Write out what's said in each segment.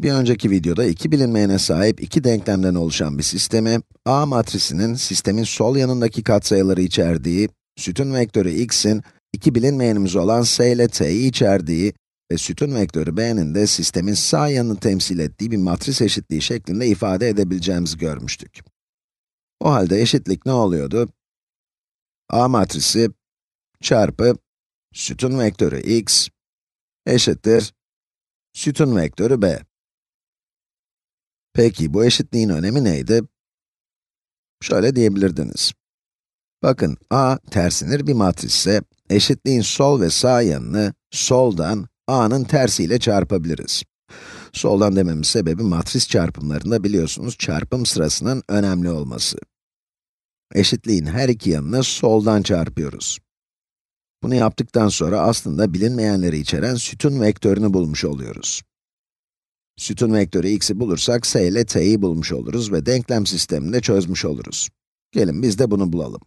Bir önceki videoda iki bilinmeyene sahip iki denklemden oluşan bir sistemi, A matrisinin sistemin sol yanındaki katsayıları içerdiği, sütun vektörü x'in iki bilinmeyenimiz olan s ile t'yi içerdiği ve sütun vektörü b'nin de sistemin sağ yanını temsil ettiği bir matris eşitliği şeklinde ifade edebileceğimizi görmüştük. O halde eşitlik ne oluyordu? A matrisi çarpı sütun vektörü x eşittir sütun vektörü b. Peki, bu eşitliğin önemi neydi? Şöyle diyebilirdiniz. Bakın, A tersinir bir matris ise eşitliğin sol ve sağ yanını soldan A'nın tersiyle çarpabiliriz. Soldan dememin sebebi matris çarpımlarında biliyorsunuz çarpım sırasının önemli olması. Eşitliğin her iki yanını soldan çarpıyoruz. Bunu yaptıktan sonra aslında bilinmeyenleri içeren sütun vektörünü bulmuş oluyoruz. Sütun vektörü x'i bulursak s ile t'yi bulmuş oluruz ve denklem sistemini de çözmüş oluruz. Gelin biz de bunu bulalım.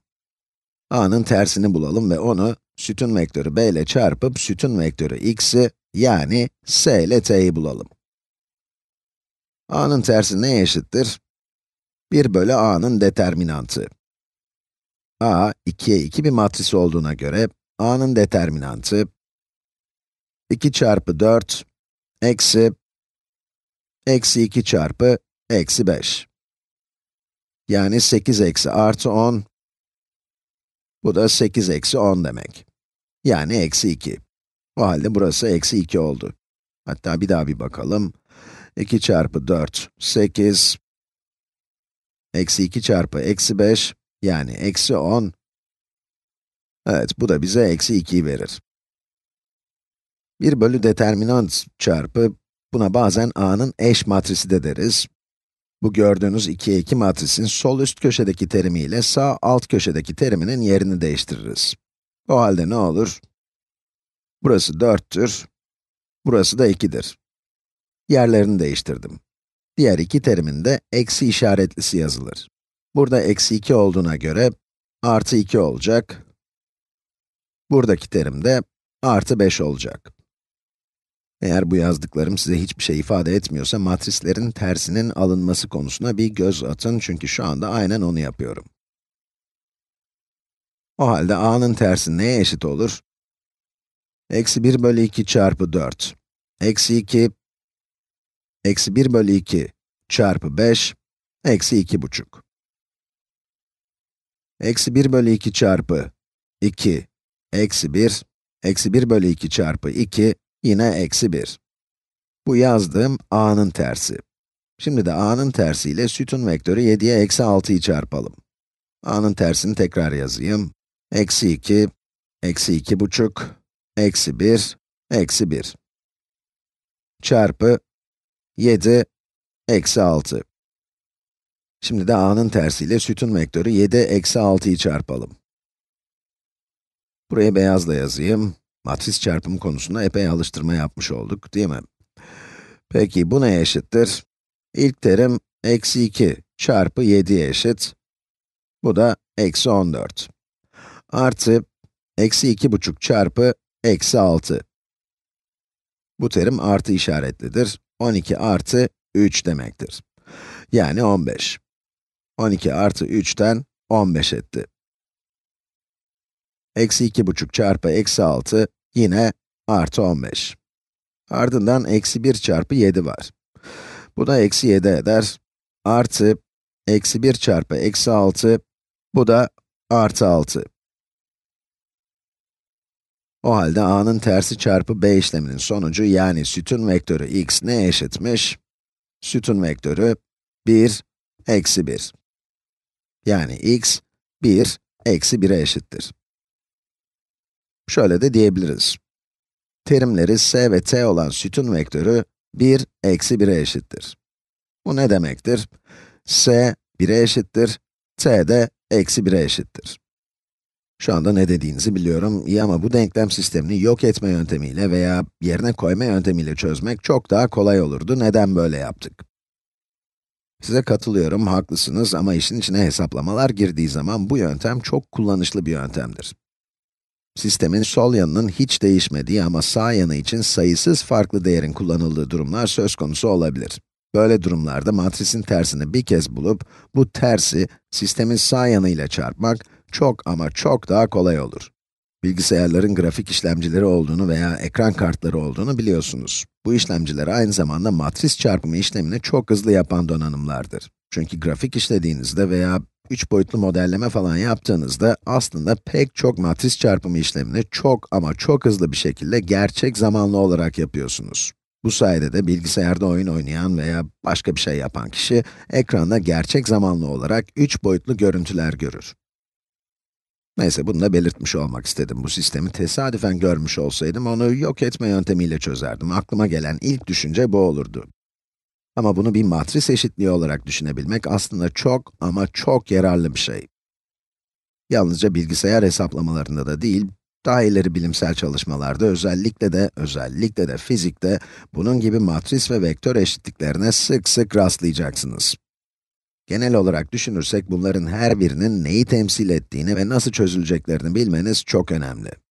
a'nın tersini bulalım ve onu sütun vektörü b ile çarpıp sütun vektörü x'i yani s ile t'yi bulalım. a'nın tersi neye eşittir? 1 bölü a'nın determinantı. a 2'ye 2 bir matris olduğuna göre a'nın determinantı 2 çarpı 4 eksi Eksi 2 çarpı eksi 5. Yani 8 eksi artı 10, bu da 8 eksi 10 demek. Yani eksi 2. O halde burası eksi 2 oldu. Hatta bir daha bir bakalım. 2 çarpı 4, 8. Eksi 2 çarpı eksi 5, yani eksi 10. Evet, bu da bize eksi 2'yi verir. 1 bölü determinant çarpı Buna bazen A'nın eş matrisi de deriz. Bu gördüğünüz 2'ye 2 matrisin sol üst köşedeki terimi ile sağ alt köşedeki teriminin yerini değiştiririz. O halde ne olur? Burası 4'tür, burası da 2'dir. Yerlerini değiştirdim. Diğer iki terimin de eksi işaretlisi yazılır. Burada eksi 2 olduğuna göre artı 2 olacak. Buradaki terim de artı 5 olacak. Eğer bu yazdıklarım size hiçbir şey ifade etmiyorsa, matrislerin tersinin alınması konusuna bir göz atın çünkü şu anda aynen onu yapıyorum. O halde a'nın tersi neye eşit olur? Eksi 1 bölü 2 çarpı 4. Eksi 2, eksi 1 bölü 2 çarpı 5, eksi 2 buçuk. Eksi 1 bölü 2 çarpı 2, eksi 1, eksi 1 bölü 2 çarpı 2, Yine eksi 1. Bu yazdığım a'nın tersi. Şimdi de a'nın tersiyle sütun vektörü 7'ye eksi 6'yı çarpalım. a'nın tersini tekrar yazayım. Eksi 2, eksi 2 buçuk, eksi 1, eksi 1. Çarpı 7, eksi 6. Şimdi de a'nın tersiyle sütun vektörü 7 eksi 6'yı çarpalım. Buraya beyazla yazayım. Matris çarpımı konusunda epey alıştırma yapmış olduk, değil mi? Peki bu neye eşittir? İlk terim eksi 2 çarpı 7'ye eşit. Bu da eksi 14. Artı eksi buçuk çarpı eksi 6. Bu terim artı işaretlidir. 12 artı 3 demektir. Yani 15. 12 artı 3'ten 15 etti. Eksi 2,5 çarpı eksi 6, yine artı 15. Ardından eksi 1 çarpı 7 var. Bu da eksi 7 eder. Artı, eksi 1 çarpı eksi 6, bu da artı 6. O halde a'nın tersi çarpı b işleminin sonucu yani sütun vektörü x ne eşitmiş? Sütun vektörü 1, eksi 1. Yani x, 1, eksi 1'e eşittir. Şöyle de diyebiliriz. Terimleri s ve t olan sütun vektörü 1 eksi 1'e eşittir. Bu ne demektir? s 1'e eşittir, t de eksi 1'e eşittir. Şu anda ne dediğinizi biliyorum, iyi ama bu denklem sistemini yok etme yöntemiyle veya yerine koyma yöntemiyle çözmek çok daha kolay olurdu. Neden böyle yaptık? Size katılıyorum, haklısınız ama işin içine hesaplamalar girdiği zaman bu yöntem çok kullanışlı bir yöntemdir. Sistemin sol yanının hiç değişmediği ama sağ yanı için sayısız farklı değerin kullanıldığı durumlar söz konusu olabilir. Böyle durumlarda matrisin tersini bir kez bulup, bu tersi sistemin sağ yanıyla çarpmak çok ama çok daha kolay olur. Bilgisayarların grafik işlemcileri olduğunu veya ekran kartları olduğunu biliyorsunuz. Bu işlemciler aynı zamanda matris çarpımı işlemini çok hızlı yapan donanımlardır. Çünkü grafik işlediğinizde veya 3 boyutlu modelleme falan yaptığınızda aslında pek çok matris çarpımı işlemini çok ama çok hızlı bir şekilde gerçek zamanlı olarak yapıyorsunuz. Bu sayede de bilgisayarda oyun oynayan veya başka bir şey yapan kişi ekranda gerçek zamanlı olarak 3 boyutlu görüntüler görür. Neyse bunu da belirtmiş olmak istedim. Bu sistemi tesadüfen görmüş olsaydım onu yok etme yöntemiyle çözerdim. Aklıma gelen ilk düşünce bu olurdu. Ama bunu bir matris eşitliği olarak düşünebilmek aslında çok ama çok yararlı bir şey. Yalnızca bilgisayar hesaplamalarında da değil, daha ileri bilimsel çalışmalarda özellikle de, özellikle de fizikte bunun gibi matris ve vektör eşitliklerine sık sık rastlayacaksınız. Genel olarak düşünürsek bunların her birinin neyi temsil ettiğini ve nasıl çözüleceklerini bilmeniz çok önemli.